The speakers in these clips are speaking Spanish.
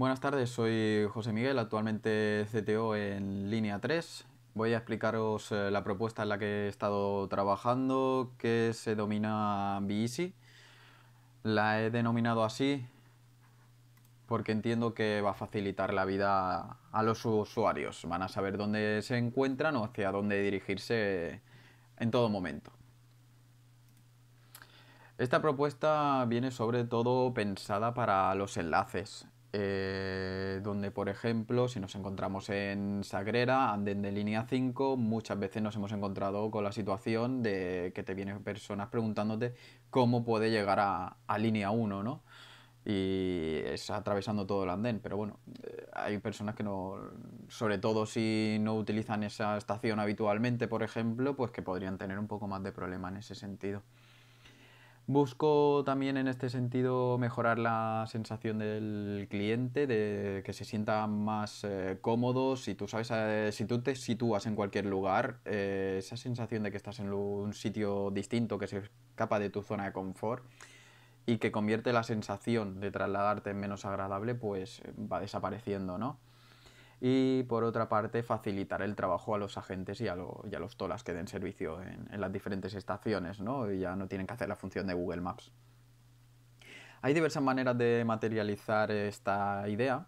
Buenas tardes, soy José Miguel, actualmente CTO en Línea 3. Voy a explicaros eh, la propuesta en la que he estado trabajando, que se domina BEasy. La he denominado así porque entiendo que va a facilitar la vida a los usuarios. Van a saber dónde se encuentran o hacia dónde dirigirse en todo momento. Esta propuesta viene sobre todo pensada para los enlaces. Eh, donde por ejemplo si nos encontramos en Sagrera, andén de línea 5, muchas veces nos hemos encontrado con la situación de que te vienen personas preguntándote cómo puede llegar a, a línea 1, ¿no? Y es atravesando todo el andén, pero bueno, eh, hay personas que no, sobre todo si no utilizan esa estación habitualmente, por ejemplo, pues que podrían tener un poco más de problema en ese sentido. Busco también en este sentido mejorar la sensación del cliente, de que se sienta más eh, cómodo. Si tú sabes, eh, si tú te sitúas en cualquier lugar, eh, esa sensación de que estás en un sitio distinto, que se escapa de tu zona de confort y que convierte la sensación de trasladarte en menos agradable, pues va desapareciendo, ¿no? y por otra parte facilitar el trabajo a los agentes y a, los tolas que den servicio en, las diferentes estaciones, ¿no? Y ya no tienen que hacer la función de Google Maps. Hay diversas maneras de materializar esta idea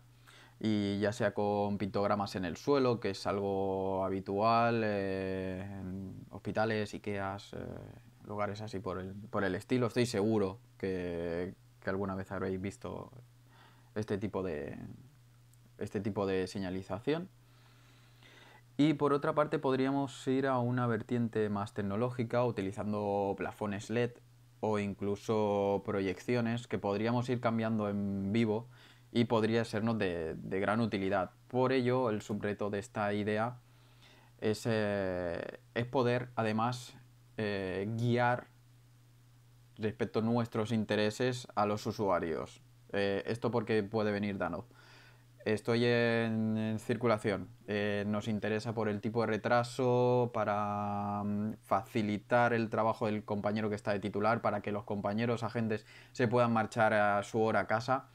y ya sea con pictogramas en el suelo, que es algo habitual eh, en hospitales, Ikeas, eh, lugares así por el, estilo. Estoy seguro que, que alguna vez habréis visto este tipo de, este tipo de señalización. Y por otra parte podríamos ir a una vertiente más tecnológica utilizando plafones LED o incluso proyecciones que podríamos ir cambiando en vivo y podría sernos de, gran utilidad. Por ello el subreto de esta idea es, eh, poder además eh, guiar respecto a nuestros intereses a los usuarios. Eh, esto porque puede venir daño estoy en, circulación. Eh, nos interesa por el tipo de retraso, para mm, facilitar el trabajo del compañero que está de titular, para que los compañeros agentes se puedan marchar a su hora a casa.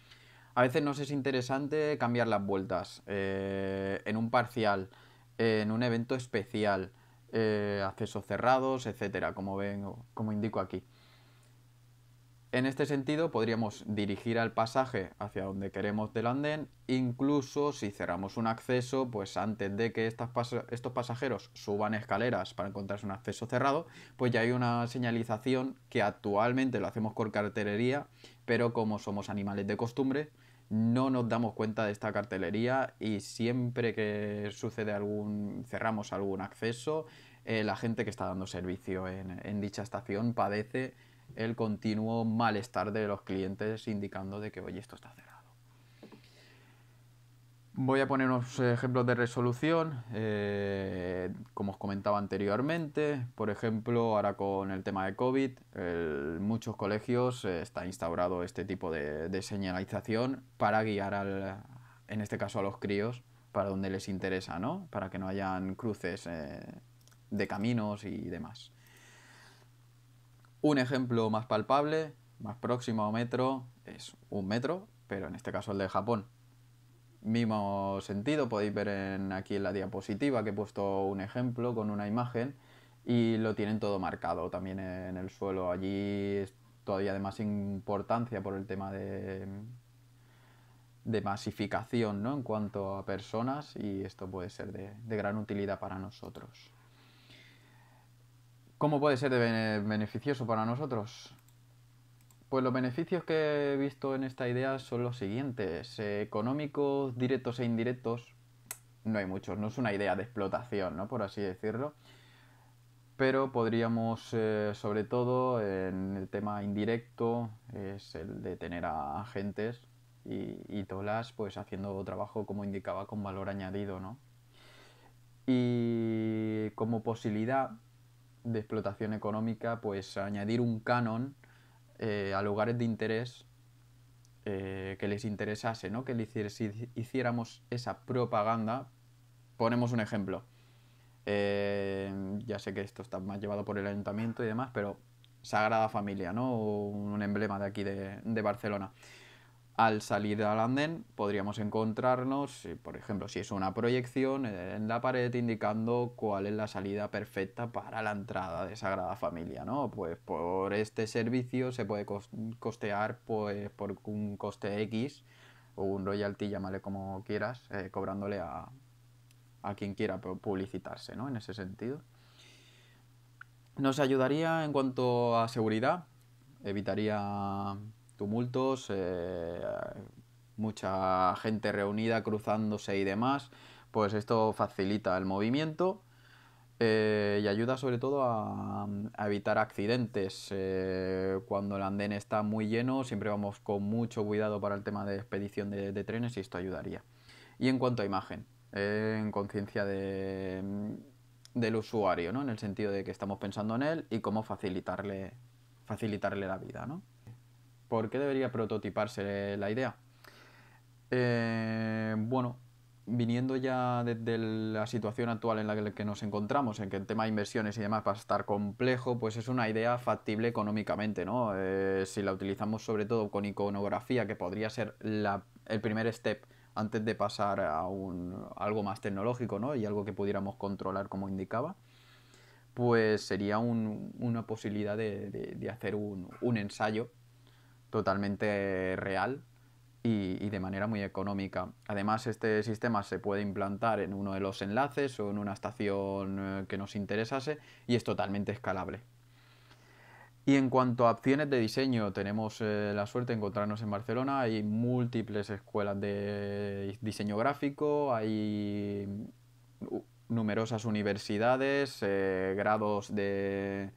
A veces nos es interesante cambiar las vueltas eh, en un parcial, en un evento especial, eh, accesos cerrados, etcétera, como, ven, como indico aquí. En este sentido, podríamos dirigir al pasaje hacia donde queremos del andén, incluso si cerramos un acceso, pues antes de que estas estos pasajeros suban escaleras para encontrarse un acceso cerrado, pues ya hay una señalización que actualmente lo hacemos con cartelería, pero como somos animales de costumbre, no nos damos cuenta de esta cartelería y siempre que sucede algún, cerramos algún acceso, eh, la gente que está dando servicio en, en dicha estación padece el continuo malestar de los clientes indicando de que, oye, esto está cerrado. Voy a poner unos ejemplos de resolución, eh, como os comentaba anteriormente, por ejemplo, ahora con el tema de COVID, muchos colegios eh, está instaurado este tipo de, señalización para guiar, al, en este caso, a los críos para donde les interesa, ¿no? Para que no hayan cruces eh, de caminos y demás. Un ejemplo más palpable, más próximo a un metro, es un metro, pero en este caso el de Japón. Mismo sentido, podéis ver en, aquí en la diapositiva que he puesto un ejemplo con una imagen y lo tienen todo marcado también en el suelo. Allí es todavía de más importancia por el tema de, masificación ¿no? en cuanto a personas y esto puede ser de gran utilidad para nosotros. ¿Cómo puede ser de beneficioso para nosotros? Pues los beneficios que he visto en esta idea son los siguientes. económicos, directos e indirectos. No hay muchos, no es una idea de explotación, ¿no? Por así decirlo. Pero podríamos, eh, sobre todo, en el tema indirecto, es el de tener a agentes y, y tolas, pues haciendo trabajo, como indicaba, con valor añadido, ¿no? Y como posibilidad, de explotación económica, pues añadir un canon eh, a lugares de interés eh, que les interesase, ¿no? Que le si hiciéramos esa propaganda. Ponemos un ejemplo. Eh, ya sé que esto está más llevado por el ayuntamiento y demás, pero Sagrada Familia, ¿no? un emblema de aquí de Barcelona al salir al andén podríamos encontrarnos, eh, por ejemplo, si es una proyección en la pared indicando cuál es la salida perfecta para la entrada de Sagrada Familia, ¿no? Pues por este servicio se puede costear pues, por un coste X o un royalty, llámale como quieras, eh, cobrándole a, a quien quiera publicitarse, ¿no? En ese sentido. Nos ayudaría en cuanto a seguridad, evitaría tumultos, eh, mucha gente reunida cruzándose y demás, pues esto facilita el movimiento eh, y ayuda sobre todo a, evitar accidentes. Eh, cuando el andén está muy lleno, siempre vamos con mucho cuidado para el tema de expedición de, trenes y esto ayudaría. Y en cuanto a imagen, en conciencia de, del usuario, ¿no? en el sentido de que estamos pensando en él y cómo facilitarle, facilitarle la vida. ¿no? ¿Por qué debería prototiparse la idea? Eh, bueno, viniendo ya desde la situación actual en la que nos encontramos, en que el tema de inversiones y demás va a estar complejo, pues es una idea factible económicamente, ¿no? Eh, si la utilizamos sobre todo con iconografía, que podría ser el primer step antes de pasar a, un, algo más tecnológico, ¿no? Y algo que pudiéramos controlar, como indicaba, pues sería una posibilidad de, hacer un, un ensayo totalmente real y, de manera muy económica. Además, este sistema se puede implantar en uno de los enlaces o en una estación eh, que nos interesase y es totalmente escalable. Y en cuanto a opciones de diseño, tenemos eh, la suerte de encontrarnos en Barcelona. Hay múltiples escuelas de diseño gráfico, hay mm, numerosas universidades, eh, grados de,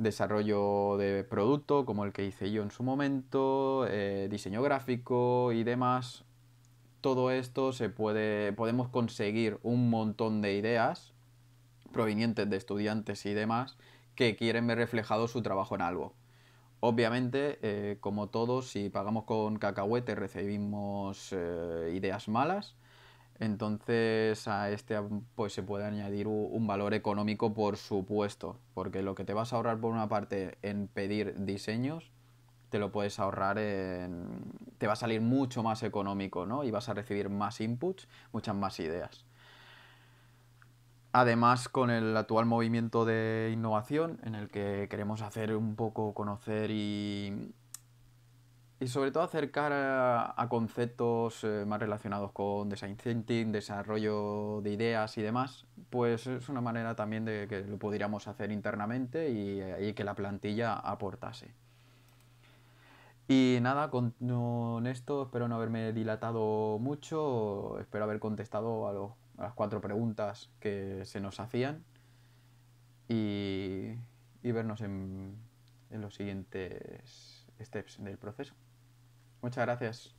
desarrollo de producto, como el que hice yo en su momento, eh, diseño gráfico y demás. Todo esto se puede, podemos conseguir un montón de ideas provenientes de estudiantes y demás que quieren ver reflejado su trabajo en algo. Obviamente, eh, como todos, si pagamos con cacahuete recibimos eh, ideas malas, entonces a este pues se puede añadir un valor económico por supuesto, porque lo que te vas a ahorrar por una parte en pedir diseños, te lo puedes ahorrar en... te va a salir mucho más económico, ¿no? Y vas a recibir más inputs, muchas más ideas. Además, con el actual movimiento de innovación, en el que queremos hacer un poco conocer y, y sobre todo acercar a, conceptos eh, más relacionados con design thinking, desarrollo de ideas y demás, pues es una manera también de que lo pudiéramos hacer internamente y, eh, que la plantilla aportase. Y nada, con, esto espero no haberme dilatado mucho, espero haber contestado a, las cuatro preguntas que se nos hacían y, vernos en, en los siguientes steps del proceso. Muchas gracias.